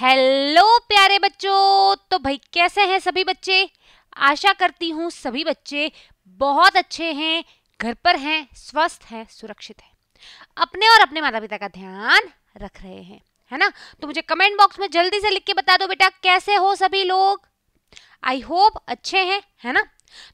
hello प्यारे बच्चों तो भाई कैसे हैं सभी बच्चे आशा करती हूँ सभी बच्चे बहुत अच्छे हैं घर पर हैं स्वस्थ हैं सुरक्षित हैं अपने और अपने माता पिता का ध्यान रख रहे हैं है ना तो मुझे कमेंट बॉक्स में जल्दी से लिख के बता दो बेटा कैसे हो सभी लोग आई होप अच्छे हैं है ना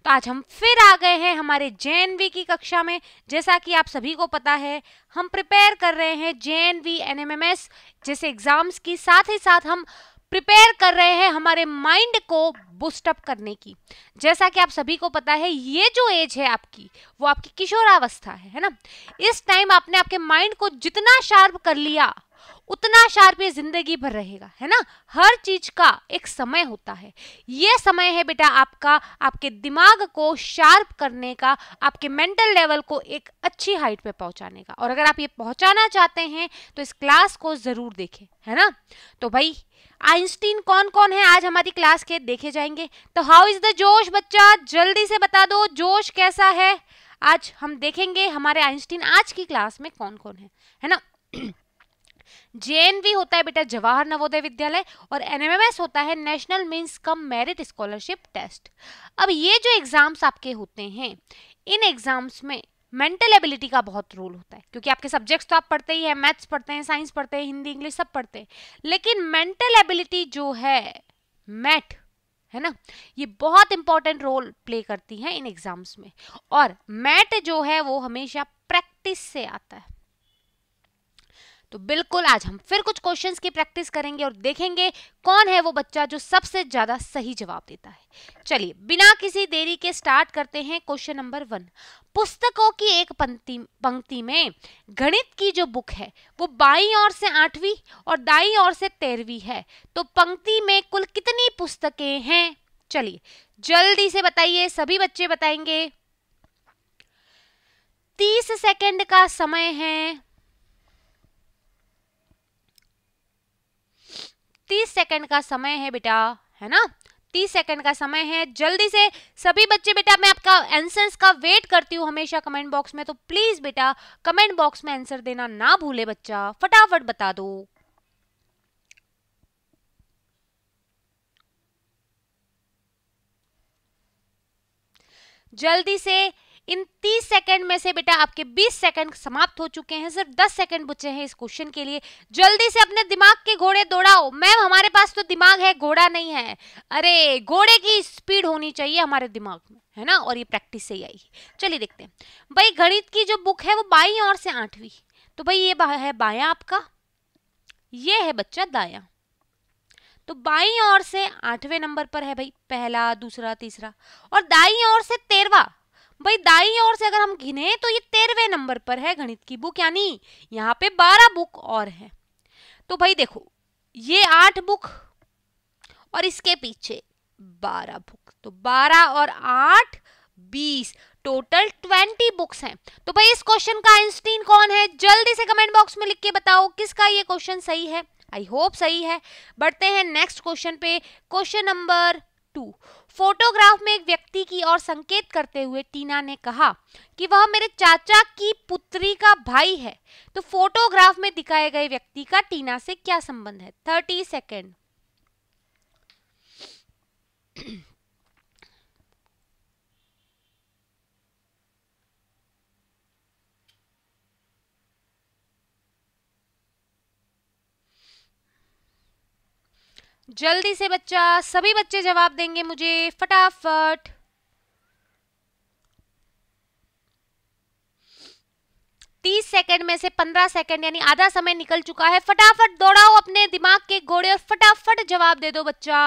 तो आज हम फिर आ गए हैं हमारे जे की कक्षा में जैसा कि आप सभी को पता है हम प्रिपेयर कर रहे हैं J N V N M M S जैसे एग्जाम्स की साथ ही साथ हम प्रिपेयर कर रहे हैं हमारे माइंड को बुस्टअप करने की जैसा कि आप सभी को पता है ये जो एज है आपकी वो आपकी किशोरावस्था है है ना इस टाइम आपने आपके माइंड को जितना शार्प कर लिया उतना शार्प ये जिंदगी भर रहेगा है ना हर चीज का एक समय होता है ये समय है बेटा आपका आपके दिमाग को शार्प करने का आपके मेंटल लेवल को एक अच्छी हाइट पे पहुंचाने का और अगर आप ये पहुंचाना चाहते हैं तो इस क्लास को जरूर देखें है ना तो भाई आइंस्टीन कौन कौन है आज हमारी क्लास के देखे जाएंगे तो हाउ इज द जोश बच्चा जल्दी से बता दो जोश कैसा है आज हम देखेंगे हमारे आइंस्टीन आज की क्लास में कौन कौन है है ना जेएनवी होता है बेटा जवाहर नवोदय विद्यालय और एनएमएमएस होता है national means cum merit scholarship test अब ये जो एग्जाम्स आपके होते हैं इन एग्जाम्स में मेंटल एबिलिटी का बहुत रोल होता है क्योंकि आपके सब्जेक्ट्स तो आप पढ़ते ही हैं मैथ्स पढ़ते हैं साइंस पढ़ते हैं हिंदी इंग्लिश सब पढ़ते हैं लेकिन मेंटल एबिलिटी जो है मैट है ना ये बहुत इंपॉर्टेंट रोल प्ले करती है इन एग्जाम्स में और मैट जो है वो हमेशा प्रैक्टिस से आता है तो बिल्कुल आज हम फिर कुछ क्वेश्चंस की प्रैक्टिस करेंगे और देखेंगे कौन है वो बच्चा जो सबसे ज़्यादा सही जवाब देता है चलिए बिना किसी देरी के स्टार्ट करते हैं क्वेश्चन नंबर वन पुस्तकों की एक पंक्ति पंक्ति में गणित की जो बुक है वो बाई और से आठवीं और दाई और से तेरहवीं है तो पंक्ति में कुल कितनी पुस्तकें हैं चलिए जल्दी से बताइए सभी बच्चे बताएंगे तीस सेकेंड का समय है तीस सेकंड का समय है बेटा है ना तीस सेकंड का समय है जल्दी से सभी बच्चे बेटा मैं आपका आंसर्स का वेट करती हूँ हमेशा कमेंट बॉक्स में तो प्लीज बेटा कमेंट बॉक्स में आंसर देना ना भूले बच्चा फटाफट बता दो जल्दी से इन 30 सेकंड में से बेटा आपके 20 सेकंड समाप्त हो चुके हैं सिर्फ 10 सेकंड बचे हैं इस क्वेश्चन के लिए जल्दी से अपने दिमाग के घोड़े दौड़ाओ मैम हमारे पास तो दिमाग है घोड़ा नहीं है अरे घोड़े की स्पीड होनी चाहिए हमारे दिमाग में है ना और ये प्रैक्टिस से ही आई चलिए देखते हैं भाई गणित की जो बुक है वो बाई और से आठवीं तो भाई ये है बाया आपका ये है बच्चा दाया तो बाई और से आठवें नंबर पर है भाई पहला दूसरा तीसरा और दाई और से तेरवा भाई दाई ओर से अगर हम गिने तो ये तेरहवें नंबर पर है गणित की बुक यानी यहाँ पे बारह बुक और है तो भाई देखो ये आठ बुक और इसके पीछे बारह बुक तो बारह और आठ बीस टोटल ट्वेंटी बुक्स हैं तो भाई इस क्वेश्चन का आइंस्टीन कौन है जल्दी से कमेंट बॉक्स में लिख के बताओ किसका ये क्वेश्चन सही है आई होप सही है बढ़ते हैं नेक्स्ट क्वेश्चन पे क्वेश्चन नंबर टू फोटोग्राफ में एक व्यक्ति की ओर संकेत करते हुए टीना ने कहा कि वह मेरे चाचा की पुत्री का भाई है तो फोटोग्राफ में दिखाए गए व्यक्ति का टीना से क्या संबंध है थर्टी सेकेंड जल्दी से बच्चा सभी बच्चे जवाब देंगे मुझे फटाफट तीस सेकंड में से पंद्रह सेकंड यानी आधा समय निकल चुका है फटाफट दौड़ाओ अपने दिमाग के घोड़े और फटाफट जवाब दे दो बच्चा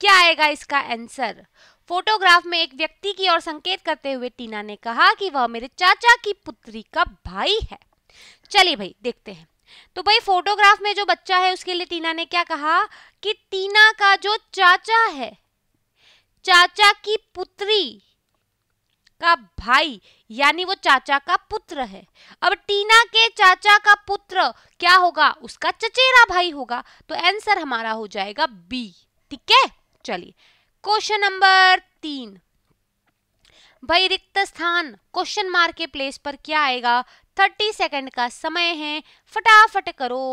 क्या आएगा इसका आंसर फोटोग्राफ में एक व्यक्ति की ओर संकेत करते हुए टीना ने कहा कि वह मेरे चाचा की पुत्री का भाई है चलिए भाई देखते हैं तो भाई फोटोग्राफ में जो बच्चा है उसके लिए टीना ने क्या कहा कि टीना का जो चाचा है चाचा की पुत्री का भाई यानी वो चाचा का पुत्र है अब टीना के चाचा का पुत्र क्या होगा उसका चचेरा भाई होगा तो आंसर हमारा हो जाएगा बी ठीक है चलिए क्वेश्चन नंबर तीन भाई रिक्त स्थान क्वेश्चन मार्क के प्लेस पर क्या आएगा थर्टी सेकंड का समय है फटाफट करो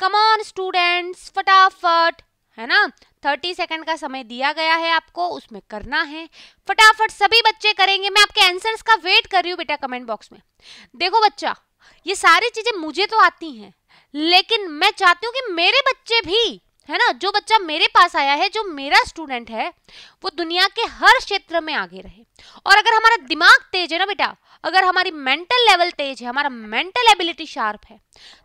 कमॉन स्टूडेंट्स फटाफट है ना थर्टी सेकेंड का समय दिया गया है आपको उसमें करना है फटाफट सभी बच्चे करेंगे मैं आपके आंसर्स का वेट कर रही हूँ बेटा कमेंट बॉक्स में देखो बच्चा ये सारी चीज़ें मुझे तो आती हैं लेकिन मैं चाहती हूँ कि मेरे बच्चे भी है ना जो बच्चा मेरे पास आया है जो मेरा स्टूडेंट है वो दुनिया के हर क्षेत्र में आगे रहे और अगर हमारा दिमाग तेज है ना बेटा अगर हमारी मेंटल लेवल तेज है हमारा मेंटल एबिलिटी शार्प है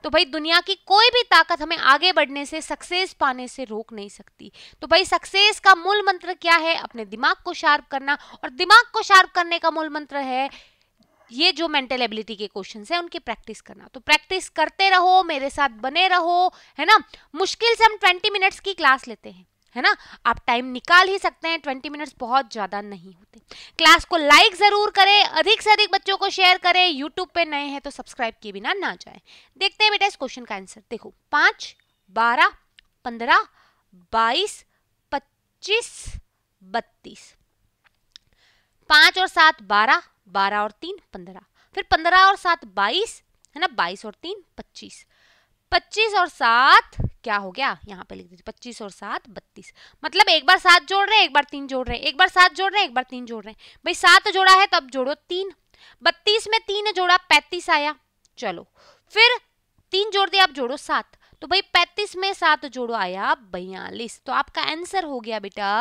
तो भाई दुनिया की कोई भी ताकत हमें आगे बढ़ने से सक्सेस पाने से रोक नहीं सकती तो भाई सक्सेस का मूल मंत्र क्या है अपने दिमाग को शार्प करना और दिमाग को शार्प करने का मूल मंत्र है ये जो मेंटल एबिलिटी के क्वेश्चन है उनकी प्रैक्टिस करना तो प्रैक्टिस करते रहो मेरे साथ बने रहो है ना मुश्किल से हम ट्वेंटी मिनट्स की क्लास लेते हैं है ना आप टाइम निकाल ही सकते हैं ट्वेंटी मिनट्स बहुत ज़्यादा नहीं होते क्लास को लाइक ज़रूर करें अधिक से अधिक बच्चों को शेयर करें यूट्यूब पे नए हैं तो सब्सक्राइब किए बिना ना जाए देखते हैं बेटा इस क्वेश्चन का आंसर देखो पाँच बारह पंद्रह बाईस पच्चीस बत्तीस पाँच और सात बारह बारह और तीन पंद्रह फिर पंद्रह और सात बाईस है ना बाईस और तीन पच्चीस पच्चीस और सात क्या हो गया यहाँ पे लिख दीजिए पच्चीस और सात बत्तीस मतलब एक बार सात जोड़ रहे हैं एक बार तीन जोड़ रहे हैं एक बार सात जोड़ रहे हैं एक बार तीन जोड़ रहे हैं भाई सात जोड़ा है तब जोड़ो तीन बत्तीस में तीन जोड़ा पैंतीस आया चलो फिर तीन जोड़ दिया आप जोड़ो सात तो भाई पैंतीस में सात जोड़ो आया बयालीस तो आपका आंसर हो गया बेटा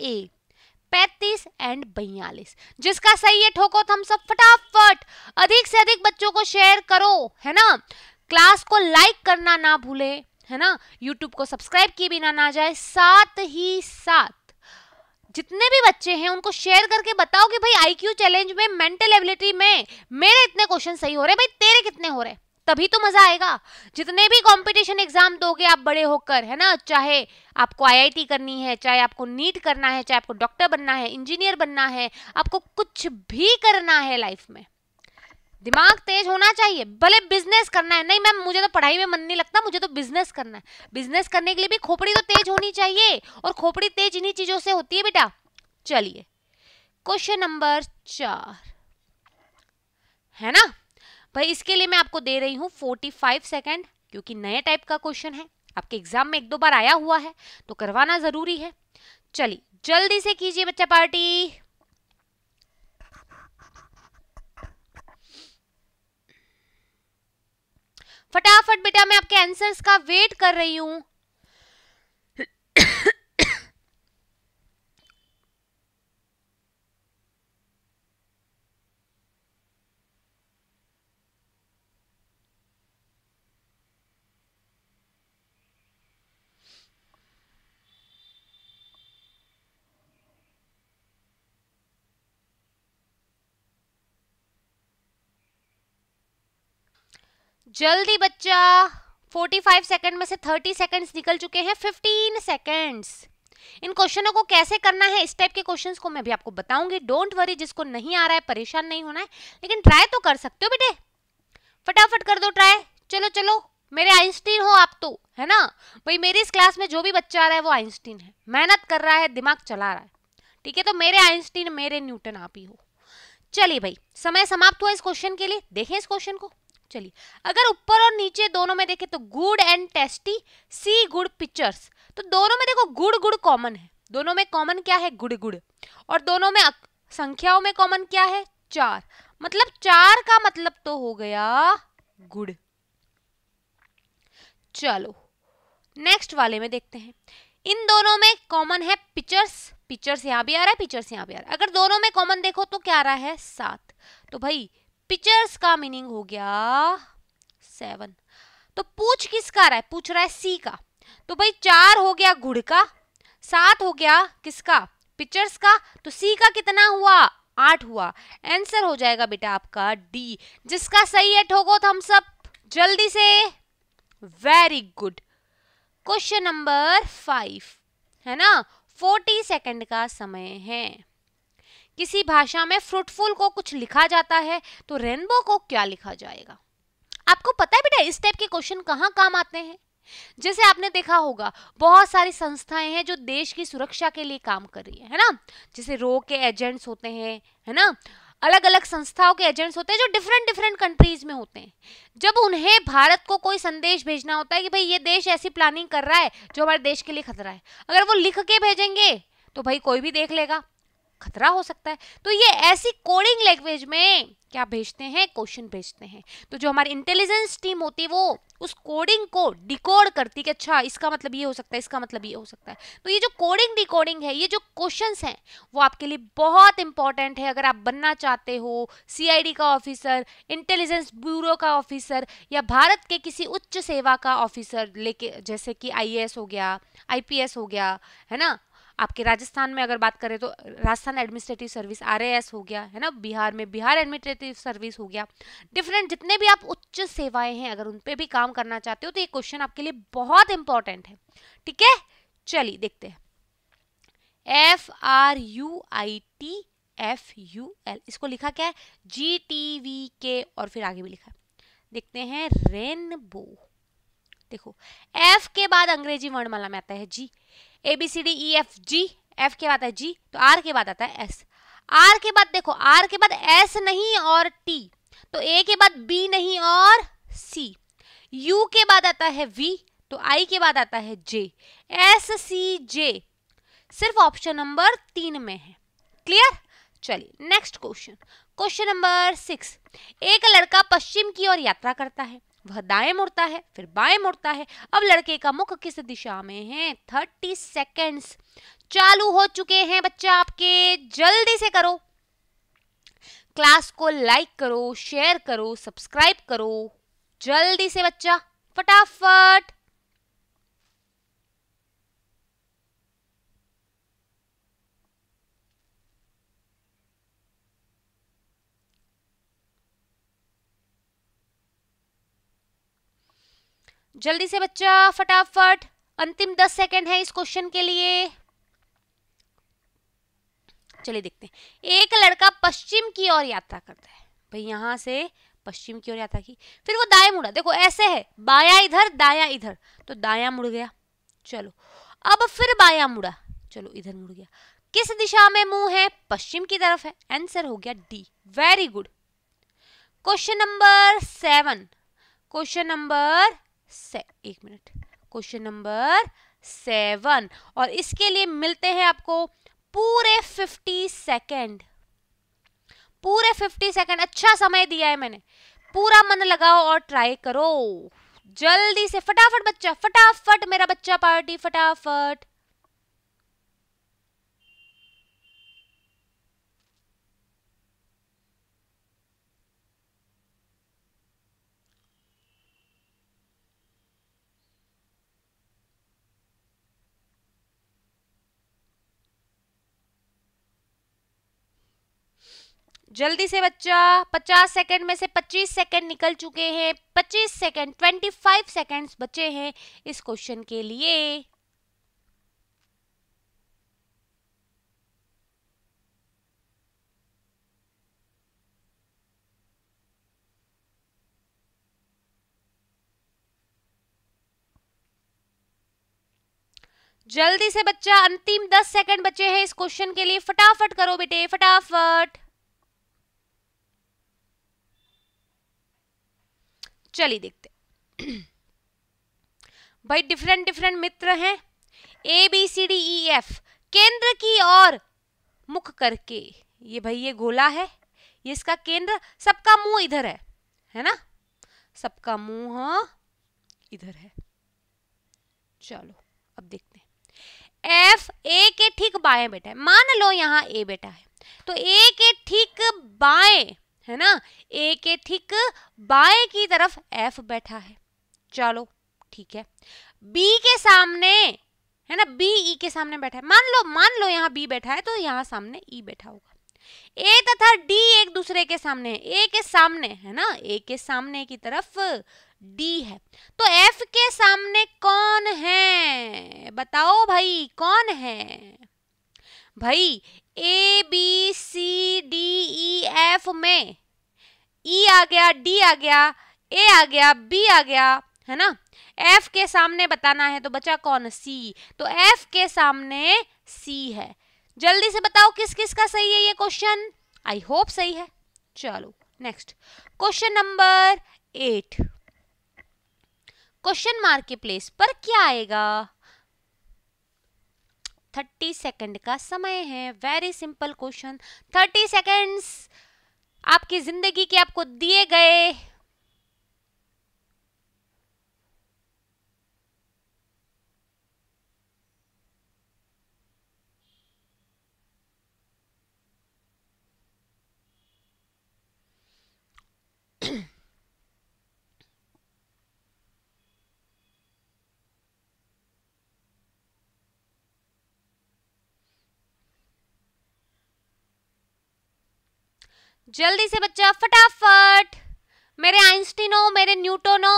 ए पैतीस एंड बयालीस जिसका सही है ठोको थम सब फटाफट अधिक से अधिक बच्चों को शेयर करो है ना क्लास को लाइक करना ना भूले है ना यूट्यूब को सब्सक्राइब किए बिना ना जाए साथ ही साथ जितने भी बच्चे हैं उनको शेयर करके बताओ कि भाई आईक्यू चैलेंज में मेंटल एबिलिटी में मेरे इतने क्वेश्चन सही हो रहे भाई तेरे कितने हो रहे तभी तो मजा आएगा जितने भी कंपटीशन एग्जाम दोगे आप बड़े होकर है ना चाहे आपको आईआईटी करनी है चाहे आपको नीट करना है चाहे आपको डॉक्टर बनना है इंजीनियर बनना है आपको कुछ भी करना है लाइफ में दिमाग तेज होना चाहिए भले बिजनेस करना है नहीं मैम मुझे तो पढ़ाई में मन नहीं लगता मुझे तो बिजनेस करना है बिजनेस करने के लिए भी खोपड़ी तो तेज होनी चाहिए और खोपड़ी तेज इन्हीं चीजों से होती है बेटा चलिए क्वेश्चन नंबर चार है ना भाई इसके लिए मैं आपको दे रही हूं फोर्टी फाइव सेकेंड क्योंकि नए टाइप का क्वेश्चन है आपके एग्जाम में एक दो बार आया हुआ है तो करवाना जरूरी है चलिए जल्दी से कीजिए बच्चा पार्टी फटाफट बेटा मैं आपके आंसर्स का वेट कर रही हूं जल्दी बच्चा 45 सेकंड में से 30 सेकंड्स निकल चुके हैं 15 सेकंड्स इन क्वेश्चनों को कैसे करना है इस टाइप के क्वेश्चंस को मैं भी आपको बताऊंगी डोंट वरी जिसको नहीं आ रहा है परेशान नहीं होना है लेकिन ट्राई तो कर सकते हो बेटे फटाफट कर दो ट्राई चलो चलो मेरे आइंस्टीन हो आप तो है ना भाई मेरी इस क्लास में जो भी बच्चा आ रहा है वो आइंस्टीन है मेहनत कर रहा है दिमाग चला रहा है ठीक है तो मेरे आइंस्टीन मेरे न्यूटन आप ही हो चलिए भाई समय समाप्त हुआ इस क्वेश्चन के लिए देखें इस क्वेश्चन को चलिए अगर ऊपर और नीचे दोनों में देखें तो good and tasty see good pictures तो दोनों में देखो गुड गुड कॉमन है दोनों में कॉमन क्या है गुड गुड और दोनों में संख्याओं में कॉमन क्या है चार मतलब चार का मतलब तो हो गया गुड चलो नेक्स्ट वाले में देखते हैं इन दोनों में कॉमन है पिक्चर्स पिक्चर्स यहां भी आ रहा है पिक्चर्स यहां भी आ रहा है अगर दोनों में कॉमन देखो तो क्या आ रहा है सात तो भाई पिक्चर्स का मीनिंग हो गया सेवन तो पूछ किसका रहा है पूछ रहा है सी का तो भाई चार हो गया गुड़ का सात हो गया किसका पिक्चर्स का तो सी का कितना हुआ आठ हुआ आंसर हो जाएगा बेटा आपका डी जिसका सही है ठोको तो हम सब जल्दी से very good question number five है ना फोर्टी सेकेंड का समय है किसी भाषा में फ्रूटफुल को कुछ लिखा जाता है तो रेनबो को क्या लिखा जाएगा आपको पता है बेटा इस टाइप के क्वेश्चन कहाँ काम आते हैं जैसे आपने देखा होगा बहुत सारी संस्थाएं हैं जो देश की सुरक्षा के लिए काम कर रही है है ना जैसे रो के एजेंट्स होते हैं है ना अलग अलग संस्थाओं के एजेंट्स होते हैं जो डिफरेंट डिफरेंट कंट्रीज में होते हैं जब उन्हें भारत को कोई संदेश भेजना होता है कि भाई ये देश ऐसी प्लानिंग कर रहा है जो हमारे देश के लिए खतरा है अगर वो लिख के भेजेंगे तो भाई कोई भी देख लेगा खतरा हो सकता है तो ये ऐसी कोडिंग लैंग्वेज में क्या भेजते हैं क्वेश्चन भेजते हैं तो जो हमारी इंटेलिजेंस टीम होती है वो उस कोडिंग को डिकोड करती है कि अच्छा इसका मतलब ये हो सकता है इसका मतलब ये हो सकता है तो ये जो कोडिंग डिकोडिंग है ये जो क्वेश्चंस हैं वो आपके लिए बहुत इंपॉर्टेंट है अगर आप बनना चाहते हो सी का ऑफिसर इंटेलिजेंस ब्यूरो का ऑफिसर या भारत के किसी उच्च सेवा का ऑफिसर लेके जैसे कि आई हो गया आई हो गया है ना आपके राजस्थान में अगर बात करें तो राजस्थान एडमिनिस्ट्रेटिव सर्विस आर हो गया है ना बिहार में बिहार एडमिनिस्ट्रेटिव सर्विस हो गया डिफरेंट जितने भी आप उच्च सेवाएं हैं अगर उन पर भी काम करना चाहते हो तो ये क्वेश्चन आपके लिए बहुत इंपॉर्टेंट है ठीक है चलिए देखते हैं F R U I T F U L इसको लिखा क्या है जी टी वी के और फिर आगे भी लिखा है देखते हैं रेनबो देखो एफ के बाद अंग्रेजी वर्णमाला में आता है जी A B C D E F G F के बाद है जी तो आर के बाद आता है एस आर के बाद देखो आर के बाद एस नहीं और टी तो ए के बाद बी नहीं और सी यू के बाद आता है वी तो आई के बाद आता है जे एस सी जे सिर्फ ऑप्शन नंबर तीन में है क्लियर चलिए next question question number six एक लड़का पश्चिम की ओर यात्रा करता है वह दाएं मुड़ता है फिर बाएं मुड़ता है अब लड़के का मुख किस दिशा में है थर्टी सेकेंड्स चालू हो चुके हैं बच्चा आपके जल्दी से करो क्लास को लाइक करो शेयर करो सब्सक्राइब करो जल्दी से बच्चा फटाफट जल्दी से बच्चा फटाफट अंतिम दस सेकंड है इस क्वेश्चन के लिए चलिए देखते हैं एक लड़का पश्चिम की ओर यात्रा करता है भाई यहां से पश्चिम की ओर यात्रा की फिर वो दाया मुड़ा देखो ऐसे है बाया इधर दाया इधर तो दाया मुड़ गया चलो अब फिर बाया मुड़ा चलो इधर मुड़ गया किस दिशा में मुंह है पश्चिम की तरफ है आंसर हो गया D very good question number seven question number एक मिनट क्वेश्चन नंबर सेवन और इसके लिए मिलते हैं आपको पूरे फिफ्टी सेकेंड पूरे फिफ्टी सेकेंड अच्छा समय दिया है मैंने पूरा मन लगाओ और ट्राई करो जल्दी से फटाफट बच्चा फटाफट मेरा बच्चा पार्टी फटाफट जल्दी से बच्चा 50 सेकंड में से 25 सेकंड निकल चुके हैं 25 सेकंड 25 सेकंड्स बचे हैं इस क्वेश्चन के लिए जल्दी से बच्चा अंतिम दस सेकंड बचे हैं इस क्वेश्चन के लिए फटाफट करो बेटे फटाफट चलिए देखते भाई डिफरेंट डिफरेंट मित्र हैं A B C D E F केंद्र की ओर मुख करके ये भाई ये गोला है ये इसका केंद्र सबका मुंह इधर है है ना सबका मुंह हाँ, इधर है चलो अब देखते हैं एफ ए के ठीक बाएं बेटा है मान लो यहां ए बेटा है तो ए के ठीक बाएं है ना ए के ठीक बाएं की तरफ एफ बैठा है चलो ठीक है बी के सामने है ना बी ई e के सामने बैठा है मान लो मान लो यहाँ बी बैठा है तो यहाँ सामने ई e बैठा होगा ए तथा डी एक दूसरे के सामने है ए के सामने है ना ए के सामने की तरफ डी है तो एफ के सामने कौन है बताओ भाई कौन है भाई A B C D E F में ई e आ गया डी आ गया ए आ गया बी आ गया है ना एफ के सामने बताना है तो बचा कौन सी तो एफ के सामने सी है जल्दी से बताओ किस किस का सही है ये क्वेश्चन आई होप सही है चलो next question number eight question mark के प्लेस पर क्या आएगा थर्टी सेकेंड का समय है very simple question thirty seconds आपकी जिंदगी के आपको दिए गए जल्दी से बच्चा फटाफट मेरे आइंस्टीनो मेरे न्यूटोनो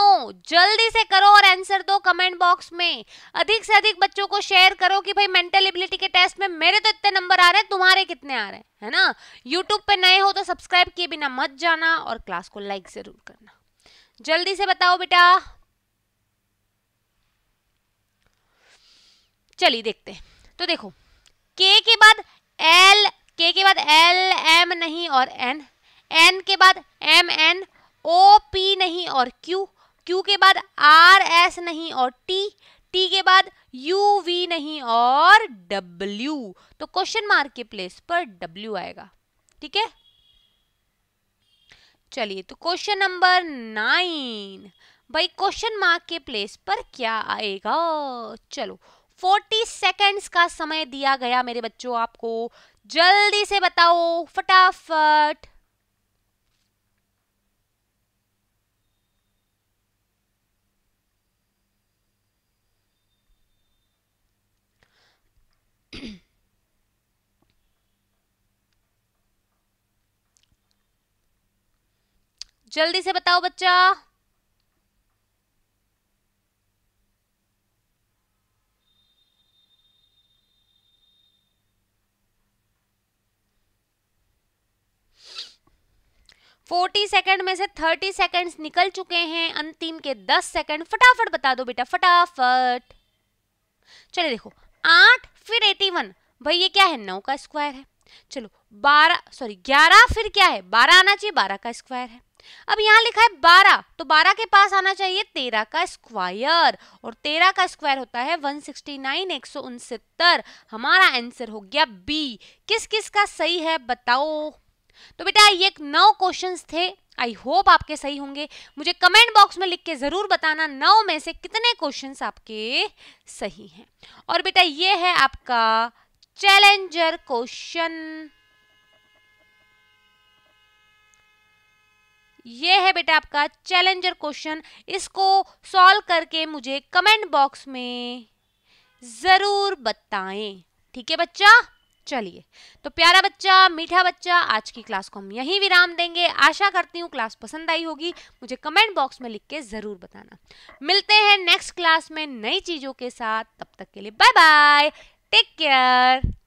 जल्दी से करो और आंसर दो कमेंट बॉक्स में अधिक से अधिक बच्चों को शेयर करो कि भाई मेंटल एबिलिटी के टेस्ट में मेरे तो इतने नंबर आ रहे हैं तुम्हारे कितने आ रहे हैं है ना यूट्यूब पे नए हो तो सब्सक्राइब किए बिना मत जाना और क्लास को लाइक जरूर करना जल्दी से बताओ बेटा चलिए देखते हैं तो देखो के के बाद एल नहीं और एन एन के बाद एम एन ओ पी नहीं और क्यू क्यू के बाद आर एस नहीं और टी टी के बाद यू वी नहीं और डब्ल्यू तो क्वेश्चन मार्क के प्लेस पर डब्ल्यू आएगा ठीक है चलिए तो क्वेश्चन नंबर नाइन भाई क्वेश्चन मार्क के प्लेस पर क्या आएगा चलो फोर्टी सेकेंड्स का समय दिया गया मेरे बच्चों आपको जल्दी से बताओ फटाफट जल्दी से बताओ बच्चा फोर्टी सेकेंड में से थर्टी सेकेंड्स निकल चुके हैं अंतिम के दस सेकेंड फटाफट बता दो बेटा फटाफट चलिए देखो आठ फिर एटी वन भाई ये क्या है नौ का स्क्वायर है चलो बारह सॉरी ग्यारह फिर क्या है बारह आना चाहिए बारह का स्क्वायर है अब यहां लिखा है बारह तो बारह के पास आना चाहिए तेरह का स्क्वायर और तेरह का स्क्वायर होता है वन सिक्सटी नाइन एक सौ उनसत्तर हमारा आंसर हो गया बी किस किस का सही है बताओ तो बेटा ये नौ क्वेश्चन थे आई होप आपके सही होंगे मुझे कमेंट बॉक्स में लिख के ज़रूर बताना नौ में से कितने क्वेश्चन आपके सही हैं और बेटा ये है आपका चैलेंजर क्वेश्चन ये है बेटा आपका चैलेंजर क्वेश्चन इसको सॉल्व करके मुझे कमेंट बॉक्स में ज़रूर बताएं ठीक है बच्चा चलिए तो प्यारा बच्चा मीठा बच्चा आज की क्लास को हम यहीं विराम देंगे आशा करती हूँ क्लास पसंद आई होगी मुझे कमेंट बॉक्स में लिख के ज़रूर बताना मिलते हैं नेक्स्ट क्लास में नई चीज़ों के साथ तब तक के लिए बाय बाय टेक केयर